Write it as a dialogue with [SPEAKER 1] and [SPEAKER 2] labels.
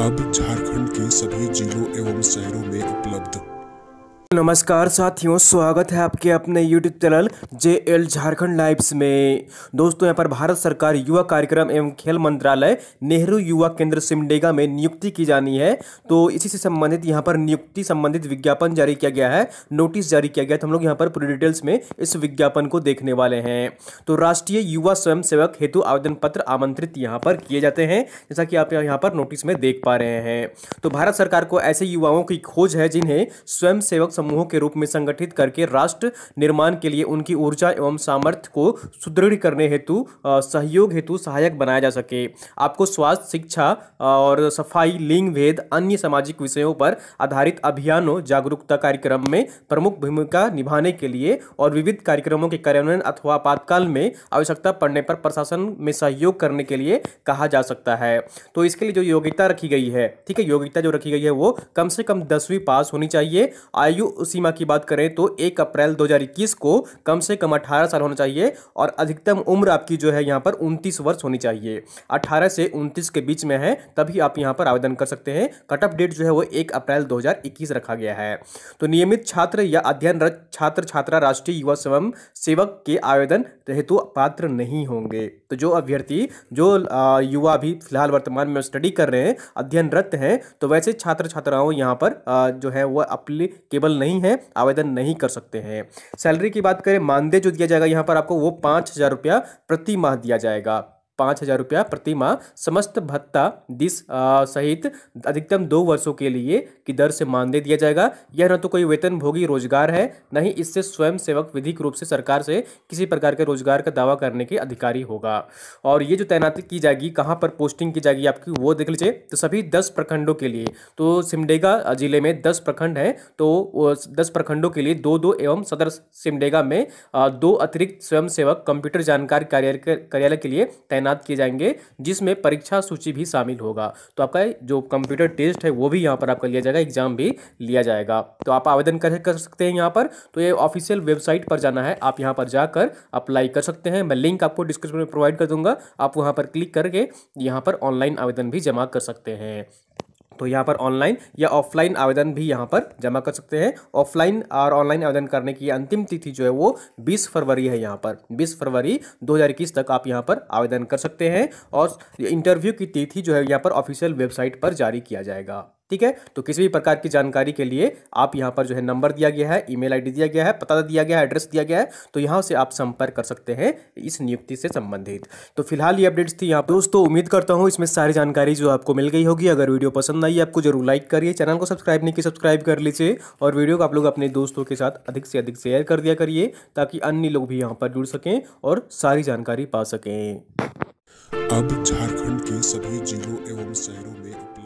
[SPEAKER 1] अब झारखंड के सभी जिलों एवं शहरों में उपलब्ध नमस्कार साथियों स्वागत है आपके अपने YouTube channel J L Jharkhand lives में दोस्तों यहां पर भारत सरकार युवा कार्यक्रम एवं खेल मंत्रालय नेहरू युवा केंद्र सिमडेगा में नियुक्ति की जानी है तो इसी से संबंधित यहां पर नियुक्ति संबंधित विज्ञापन जारी किया गया है नोटिस जारी किया गया तो हम लोग यहाँ पर पूरी डिटेल्स में इस विज्ञापन को देखने वाले हैं तो राष्ट्रीय युवा स्वयं सेवक हेतु आवेदन पत्र आमंत्रित यहाँ पर किए जाते हैं जैसा कि आप यहाँ पर नोटिस में देख पा रहे हैं तो भारत सरकार को ऐसे युवाओं की खोज है जिन्हें स्वयं सेवक समूहों के रूप में संगठित करके राष्ट्र निर्माण के लिए उनकी ऊर्जा एवं सामर्थ्य को सुदृढ़ करने हेतु सहयोग हेतु सहायक बनाया जा सके आपको स्वास्थ्य शिक्षा और सफाई लिंग भेद अन्य सामाजिक विषयों पर आधारित अभियानों जागरूकता कार्यक्रम में प्रमुख भूमिका निभाने के लिए और विविध कार्यक्रमों के कार्यान्वयन अथवा आपातकाल में आवश्यकता पड़ने पर प्रशासन में सहयोग करने के लिए कहा जा सकता है तो इसके लिए जो योग्यता रखी गई है ठीक है योग्यता जो रखी गई है वो कम से कम दसवीं पास होनी चाहिए आयु सीमा की बात करें तो एक अप्रैल 2021 को कम से कम 18 साल होना चाहिए और अधिकतम उम्र आपकी जो है यहाँ पर 29 वर्ष होनी चाहिए 18 से 29 के बीच में है तभी आप यहाँ पर आवेदन कर सकते हैं कट ऑफ डेट जो है वो एक अप्रैल 2021 रखा गया है तो नियमित छात्र या अध्ययनरत छात्र छात्रा राष्ट्रीय युवा स्वयं सेवक के आवेदन हेतु पात्र नहीं होंगे तो जो अभ्यर्थी जो युवा भी फिलहाल वर्तमान में स्टडी कर रहे हैं अध्ययनरत हैं तो वैसे छात्र छात्राओं यहाँ पर जो है वह अप्लीकेबल नहीं है आवेदन नहीं कर सकते हैं सैलरी की बात करें मानदेय जो दिया जाएगा यहाँ पर आपको वो पाँच हज़ार रुपया प्रति माह दिया जाएगा पाँच हज़ार रुपया प्रति माह समस्त भत्ता दिस आ, सहित अधिकतम दो वर्षों के लिए की दर से मानदेय दिया जाएगा यह न तो कोई भोगी रोजगार है न ही इससे स्वयं सेवक विधिक रूप से सरकार से किसी प्रकार के रोजगार का दावा करने के अधिकारी होगा और ये जो तैनाती की जाएगी कहाँ पर पोस्टिंग की जाएगी आपकी वो देख लीजिए तो सभी दस प्रखंडों के लिए तो सिमडेगा जिले में दस प्रखंड हैं तो दस प्रखंडों के लिए दो दो एवं सदर सिमडेगा में दो अतिरिक्त सेवक कंप्यूटर जानकार कार्यालय के लिए तैनात तैनात किए जाएंगे जिसमें परीक्षा सूची भी शामिल होगा तो आपका जो कंप्यूटर टेस्ट है वो भी यहाँ पर आपका लिया जाएगा एग्जाम भी लिया जाएगा तो आप आवेदन कर, सकते हैं यहाँ पर तो ये ऑफिशियल वेबसाइट पर जाना है आप यहाँ पर जाकर अप्लाई कर सकते हैं मैं लिंक आपको डिस्क्रिप्शन में प्रोवाइड कर दूंगा आप वहाँ पर क्लिक करके यहाँ पर ऑनलाइन आवेदन भी जमा कर सकते हैं तो यहाँ पर ऑनलाइन या ऑफलाइन आवेदन भी यहाँ पर जमा कर सकते हैं ऑफलाइन और ऑनलाइन आवेदन करने की अंतिम तिथि जो है वो बीस फरवरी है यहाँ पर बीस फरवरी दो तक आप यहाँ पर आवेदन कर सकते हैं और इंटरव्यू की तिथि जो है यहाँ पर ऑफिशियल वेबसाइट पर जारी किया जाएगा ठीक है तो किसी भी प्रकार की जानकारी के लिए आप यहाँ पर जो है नंबर दिया गया है ईमेल आईडी दिया गया है पता दिया गया है एड्रेस दिया गया है तो यहाँ से आप संपर्क कर सकते हैं इस नियुक्ति से संबंधित तो फिलहाल ये अपडेट्स थी यहाँ दोस्तों उम्मीद करता हूँ इसमें सारी जानकारी जो आपको मिल गई होगी अगर वीडियो पसंद आई आपको जरूर लाइक करिए चैनल को सब्सक्राइब नहीं की सब्सक्राइब कर लीजिए और वीडियो को आप लोग अपने दोस्तों के साथ अधिक से अधिक शेयर कर दिया करिए ताकि अन्य लोग भी यहाँ पर जुड़ सकें और सारी जानकारी पा सकें अब झारखंड के सभी जिलों एवं शहरों में